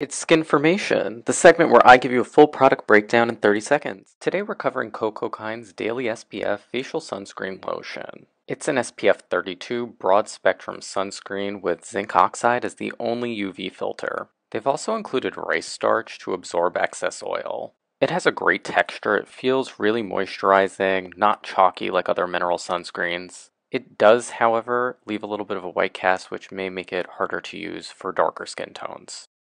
It's Skinformation, the segment where I give you a full product breakdown in 30 seconds. Today we're covering Coco Daily SPF Facial Sunscreen Lotion. It's an SPF 32 broad spectrum sunscreen with zinc oxide as the only UV filter. They've also included rice starch to absorb excess oil. It has a great texture, it feels really moisturizing, not chalky like other mineral sunscreens. It does, however, leave a little bit of a white cast, which may make it harder to use for darker skin tones.